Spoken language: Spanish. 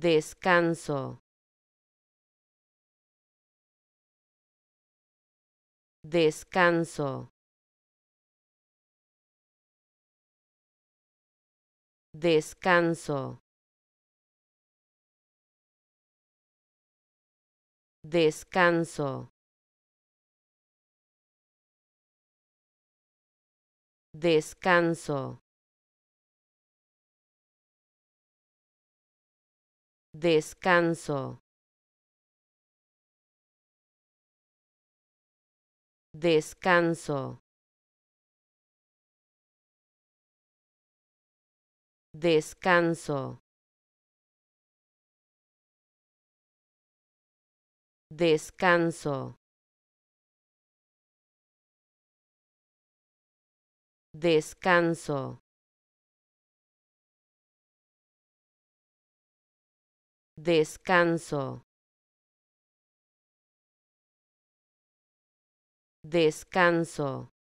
descanso, descanso, descanso, descanso. Descanso. descanso, descanso, descanso, descanso. Descanso. Descanso. Descanso.